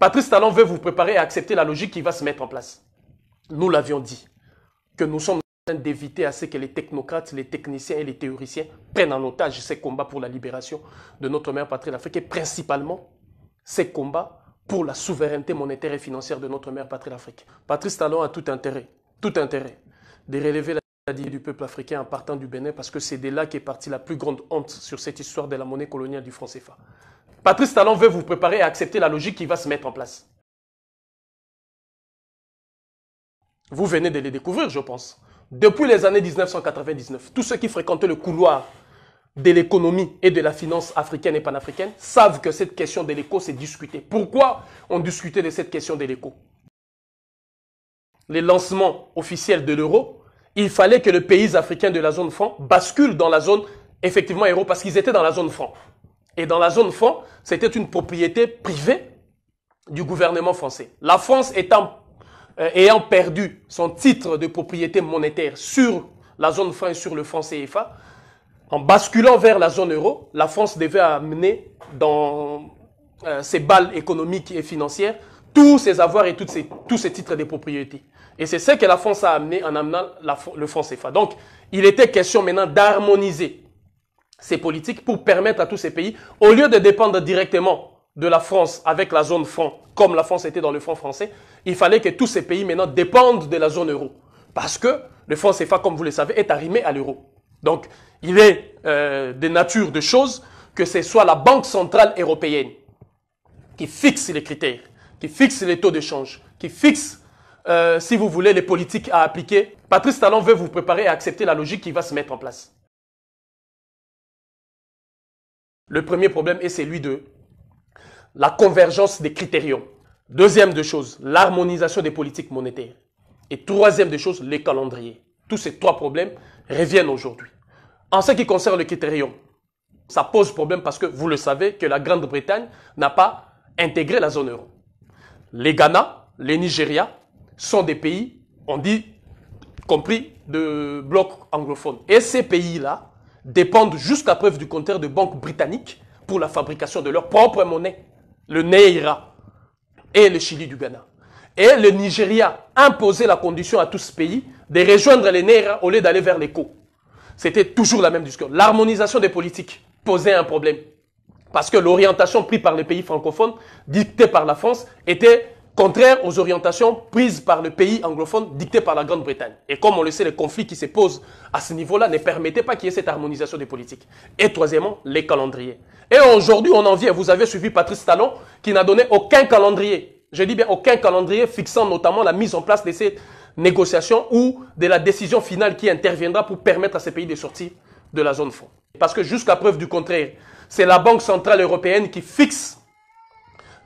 Patrice Talon veut vous préparer à accepter la logique qui va se mettre en place. Nous l'avions dit, que nous sommes en train d'éviter à ce que les technocrates, les techniciens et les théoriciens prennent en otage ces combats pour la libération de notre mère patrie l'Afrique et principalement ces combats pour la souveraineté monétaire et financière de notre mère patrie l'Afrique. Patrice Talon a tout intérêt, tout intérêt de relever la du peuple africain en partant du Bénin parce que c'est de là qu'est partie la plus grande honte sur cette histoire de la monnaie coloniale du franc CFA. Patrice Talon veut vous préparer à accepter la logique qui va se mettre en place. Vous venez de les découvrir, je pense. Depuis les années 1999, tous ceux qui fréquentaient le couloir de l'économie et de la finance africaine et panafricaine savent que cette question de l'éco s'est discutée. Pourquoi on discutait de cette question de l'éco Les lancements officiels de l'euro, il fallait que le pays africain de la zone franc bascule dans la zone effectivement euro parce qu'ils étaient dans la zone franc. Et dans la zone franc, c'était une propriété privée du gouvernement français. La France étant, euh, ayant perdu son titre de propriété monétaire sur la zone franc et sur le franc CFA, en basculant vers la zone euro, la France devait amener dans euh, ses balles économiques et financières tous ses avoirs et toutes ses, tous ses titres de propriété. Et c'est ce que la France a amené en amenant le franc CFA. Donc, il était question maintenant d'harmoniser ces politiques pour permettre à tous ces pays, au lieu de dépendre directement de la France avec la zone franc, comme la France était dans le franc français, il fallait que tous ces pays maintenant dépendent de la zone euro. Parce que le franc CFA, comme vous le savez, est arrimé à l'euro. Donc, il est euh, de nature de choses que ce soit la Banque Centrale Européenne qui fixe les critères, qui fixe les taux d'échange, qui fixe, euh, si vous voulez, les politiques à appliquer. Patrice Talon veut vous préparer à accepter la logique qui va se mettre en place. Le premier problème est celui de la convergence des critériums. Deuxième de choses, l'harmonisation des politiques monétaires. Et troisième de choses, les calendriers. Tous ces trois problèmes reviennent aujourd'hui. En ce qui concerne le critérium, ça pose problème parce que vous le savez que la Grande-Bretagne n'a pas intégré la zone euro. Les Ghana, les Nigeria sont des pays, on dit, compris de blocs anglophones. Et ces pays-là dépendent jusqu'à preuve du contraire de banques britanniques pour la fabrication de leur propre monnaie, le Neira et le Chili du Ghana. Et le Nigeria imposait la condition à tout ce pays de rejoindre les Neira au lieu d'aller vers l'éco. C'était toujours la même discussion. L'harmonisation des politiques posait un problème. Parce que l'orientation prise par les pays francophones, dictée par la France, était contraire aux orientations prises par le pays anglophone dictées par la Grande-Bretagne. Et comme on le sait, les conflits qui se posent à ce niveau-là ne permettaient pas qu'il y ait cette harmonisation des politiques. Et troisièmement, les calendriers. Et aujourd'hui, on en vient, vous avez suivi Patrice Talon, qui n'a donné aucun calendrier. Je dis bien aucun calendrier fixant notamment la mise en place de ces négociations ou de la décision finale qui interviendra pour permettre à ces pays de sortir de la zone fond. Parce que jusqu'à preuve du contraire, c'est la Banque Centrale Européenne qui fixe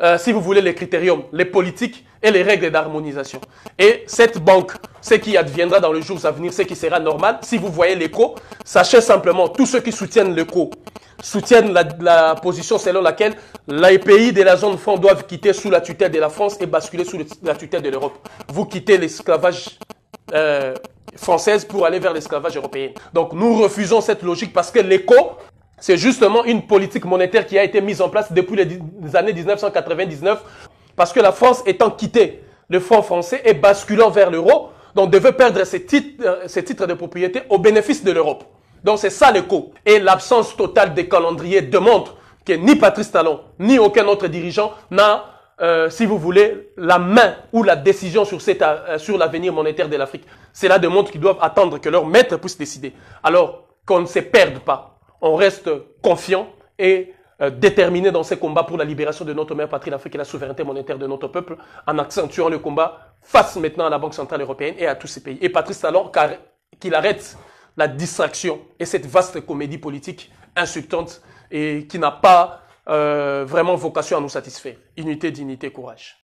euh, si vous voulez, les critériums, les politiques et les règles d'harmonisation. Et cette banque, ce qui adviendra dans les jours à venir, ce qui sera normal, si vous voyez l'écho, sachez simplement, tous ceux qui soutiennent l'écho soutiennent la, la, position selon laquelle les pays de la zone franc doivent quitter sous la tutelle de la France et basculer sous la tutelle de l'Europe. Vous quittez l'esclavage euh, française pour aller vers l'esclavage européen. Donc nous refusons cette logique parce que l'écho c'est justement une politique monétaire qui a été mise en place depuis les années 1999 parce que la France étant quittée le fonds français et basculant vers l'euro, donc devait perdre euh, ses titres, de propriété au bénéfice de l'Europe. Donc c'est ça le coup. Et l'absence totale des calendriers démontre que ni Patrice Talon, ni aucun autre dirigeant n'a, euh, si vous voulez, la main ou la décision sur, euh, l'avenir monétaire de l'Afrique. Cela démontre qu'ils doivent attendre que leur maître puisse décider. Alors qu'on ne se perde pas on reste confiant et euh, déterminé dans ces combats pour la libération de notre mère patrie, l'Afrique et la souveraineté monétaire de notre peuple, en accentuant le combat face maintenant à la Banque Centrale Européenne et à tous ces pays. Et Patrice Talon, qu'il arrête la distraction et cette vaste comédie politique insultante et qui n'a pas euh, vraiment vocation à nous satisfaire. Unité, dignité, courage.